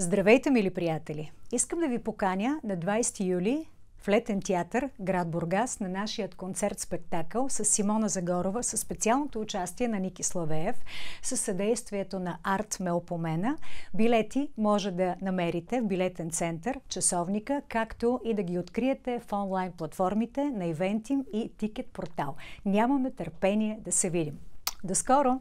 Здравейте, мили приятели! Искам да ви поканя на 20 юли в Летен театър, град Бургас, на нашият концерт-спектакъл с Симона Загорова, с специалното участие на Ники Славеев, с съдействието на Арт Мелпомена. Билети може да намерите в билетен център, часовника, както и да ги откриете в онлайн платформите на Eventim и Ticket Портал. Нямаме търпение да се видим. До скоро!